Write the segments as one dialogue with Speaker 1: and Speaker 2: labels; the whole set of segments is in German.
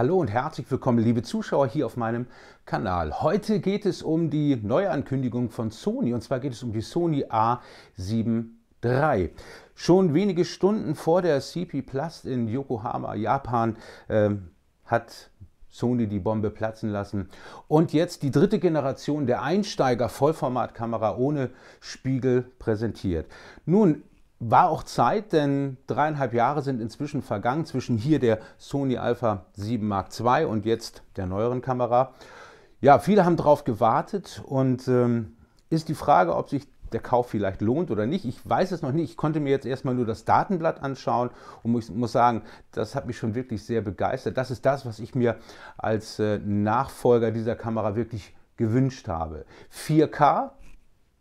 Speaker 1: Hallo und herzlich willkommen, liebe Zuschauer, hier auf meinem Kanal. Heute geht es um die Neuankündigung von Sony und zwar geht es um die Sony A7 III. Schon wenige Stunden vor der CP Plus in Yokohama, Japan, äh, hat Sony die Bombe platzen lassen. Und jetzt die dritte Generation der Einsteiger-Vollformatkamera ohne Spiegel präsentiert. Nun, war auch Zeit, denn dreieinhalb Jahre sind inzwischen vergangen zwischen hier der Sony Alpha 7 Mark II und jetzt der neueren Kamera. Ja, viele haben darauf gewartet und ähm, ist die Frage, ob sich der Kauf vielleicht lohnt oder nicht. Ich weiß es noch nicht. Ich konnte mir jetzt erstmal nur das Datenblatt anschauen und muss, muss sagen, das hat mich schon wirklich sehr begeistert. Das ist das, was ich mir als äh, Nachfolger dieser Kamera wirklich gewünscht habe. 4K,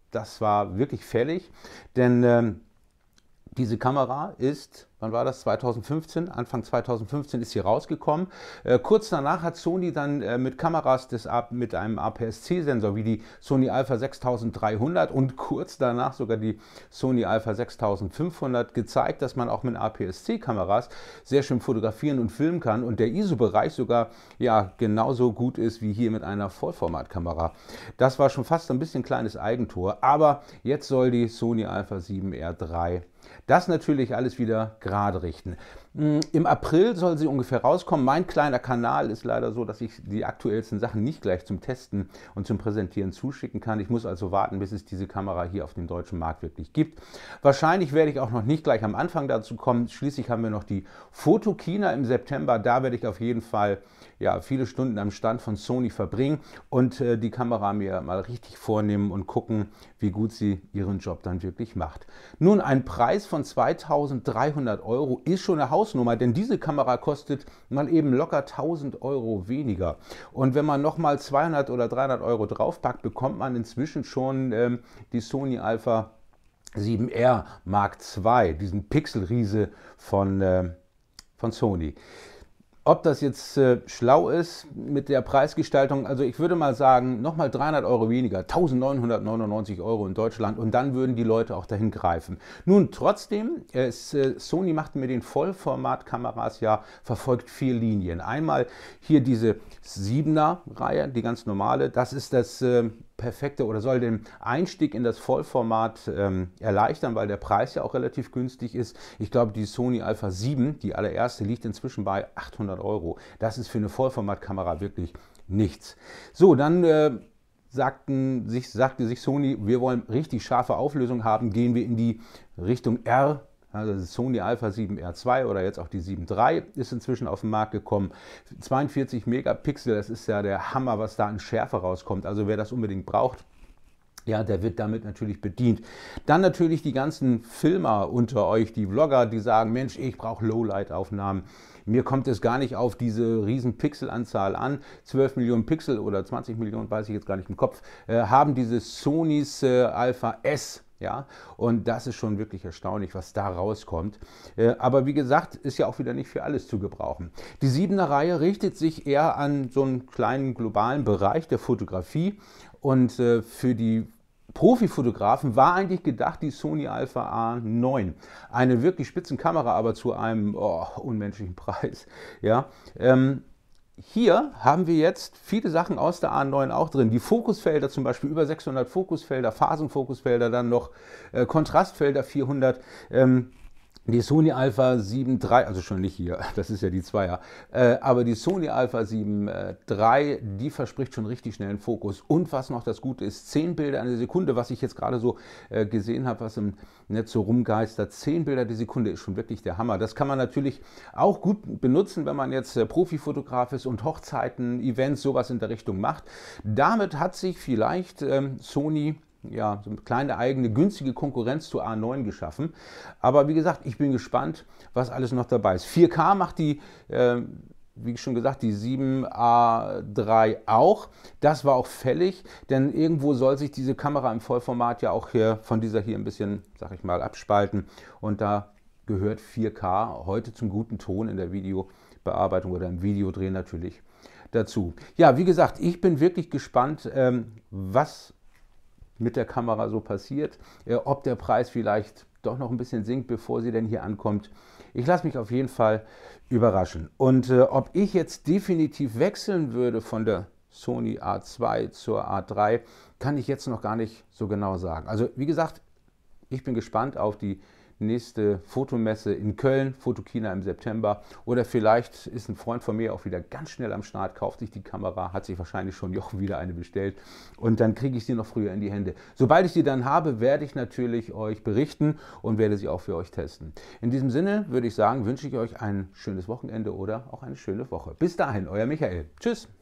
Speaker 1: das war wirklich fällig, denn ähm, diese Kamera ist wann war das? 2015, Anfang 2015 ist sie rausgekommen. Äh, kurz danach hat Sony dann äh, mit Kameras des, mit einem APS-C-Sensor wie die Sony Alpha 6300 und kurz danach sogar die Sony Alpha 6500 gezeigt, dass man auch mit APS-C-Kameras sehr schön fotografieren und filmen kann und der ISO-Bereich sogar ja genauso gut ist wie hier mit einer Vollformatkamera. Das war schon fast ein bisschen kleines Eigentor, aber jetzt soll die Sony Alpha 7R3 das natürlich alles wieder gerade richten Mm, Im April soll sie ungefähr rauskommen. Mein kleiner Kanal ist leider so, dass ich die aktuellsten Sachen nicht gleich zum Testen und zum Präsentieren zuschicken kann. Ich muss also warten, bis es diese Kamera hier auf dem deutschen Markt wirklich gibt. Wahrscheinlich werde ich auch noch nicht gleich am Anfang dazu kommen. Schließlich haben wir noch die Fotokina im September. Da werde ich auf jeden Fall ja, viele Stunden am Stand von Sony verbringen und äh, die Kamera mir mal richtig vornehmen und gucken, wie gut sie ihren Job dann wirklich macht. Nun, ein Preis von 2300 Euro ist schon eine Haus Hausnummer, denn diese Kamera kostet mal eben locker 1000 Euro weniger. Und wenn man nochmal 200 oder 300 Euro draufpackt, bekommt man inzwischen schon ähm, die Sony Alpha 7R Mark II, diesen Pixelriese von, äh, von Sony. Ob das jetzt äh, schlau ist mit der Preisgestaltung, also ich würde mal sagen, nochmal 300 Euro weniger, 1999 Euro in Deutschland und dann würden die Leute auch dahin greifen. Nun, trotzdem, äh, Sony macht mit den Vollformatkameras ja, verfolgt vier Linien. Einmal hier diese 7er-Reihe, die ganz normale, das ist das... Äh, perfekte oder soll den Einstieg in das Vollformat ähm, erleichtern, weil der Preis ja auch relativ günstig ist. Ich glaube, die Sony Alpha 7, die allererste, liegt inzwischen bei 800 Euro. Das ist für eine Vollformatkamera wirklich nichts. So, dann äh, sagten sich, sagte sich Sony, wir wollen richtig scharfe Auflösung haben, gehen wir in die Richtung R also das Sony Alpha 7R2 oder jetzt auch die 7.3 ist inzwischen auf den Markt gekommen. 42 Megapixel, das ist ja der Hammer, was da an Schärfe rauskommt. Also wer das unbedingt braucht, ja, der wird damit natürlich bedient. Dann natürlich die ganzen Filmer unter euch, die Vlogger, die sagen, Mensch, ich brauche Lowlight-Aufnahmen. Mir kommt es gar nicht auf diese riesen Pixelanzahl an. 12 Millionen Pixel oder 20 Millionen, weiß ich jetzt gar nicht im Kopf, äh, haben diese Sonys äh, Alpha S ja, und das ist schon wirklich erstaunlich, was da rauskommt. Äh, aber wie gesagt, ist ja auch wieder nicht für alles zu gebrauchen. Die siebener Reihe richtet sich eher an so einen kleinen globalen Bereich der Fotografie und äh, für die Profifotografen war eigentlich gedacht die Sony Alpha A9. Eine wirklich spitzen Kamera, aber zu einem oh, unmenschlichen Preis. Ja, ähm, hier haben wir jetzt viele Sachen aus der A9 auch drin. Die Fokusfelder zum Beispiel, über 600 Fokusfelder, Phasenfokusfelder, dann noch äh, Kontrastfelder 400. Ähm, die Sony Alpha 7 III, also schon nicht hier, das ist ja die Zweier, äh, aber die Sony Alpha 7 III, äh, die verspricht schon richtig schnellen Fokus. Und was noch das Gute ist, 10 Bilder eine Sekunde, was ich jetzt gerade so äh, gesehen habe, was im Netz so rumgeistert, 10 Bilder die Sekunde ist schon wirklich der Hammer. Das kann man natürlich auch gut benutzen, wenn man jetzt äh, Profifotograf ist und Hochzeiten, Events, sowas in der Richtung macht. Damit hat sich vielleicht ähm, Sony ja, so eine kleine eigene günstige Konkurrenz zu A9 geschaffen. Aber wie gesagt, ich bin gespannt, was alles noch dabei ist. 4K macht die, äh, wie schon gesagt, die 7A3 auch. Das war auch fällig, denn irgendwo soll sich diese Kamera im Vollformat ja auch hier von dieser hier ein bisschen, sag ich mal, abspalten. Und da gehört 4K heute zum guten Ton in der Videobearbeitung oder im Videodrehen natürlich dazu. Ja, wie gesagt, ich bin wirklich gespannt, ähm, was mit der Kamera so passiert, äh, ob der Preis vielleicht doch noch ein bisschen sinkt, bevor sie denn hier ankommt. Ich lasse mich auf jeden Fall überraschen. Und äh, ob ich jetzt definitiv wechseln würde von der Sony A2 zur A3, kann ich jetzt noch gar nicht so genau sagen. Also wie gesagt, ich bin gespannt auf die nächste Fotomesse in Köln, Fotokina im September. Oder vielleicht ist ein Freund von mir auch wieder ganz schnell am Start, kauft sich die Kamera, hat sich wahrscheinlich schon Jochen wieder eine bestellt und dann kriege ich sie noch früher in die Hände. Sobald ich sie dann habe, werde ich natürlich euch berichten und werde sie auch für euch testen. In diesem Sinne würde ich sagen, wünsche ich euch ein schönes Wochenende oder auch eine schöne Woche. Bis dahin, euer Michael. Tschüss.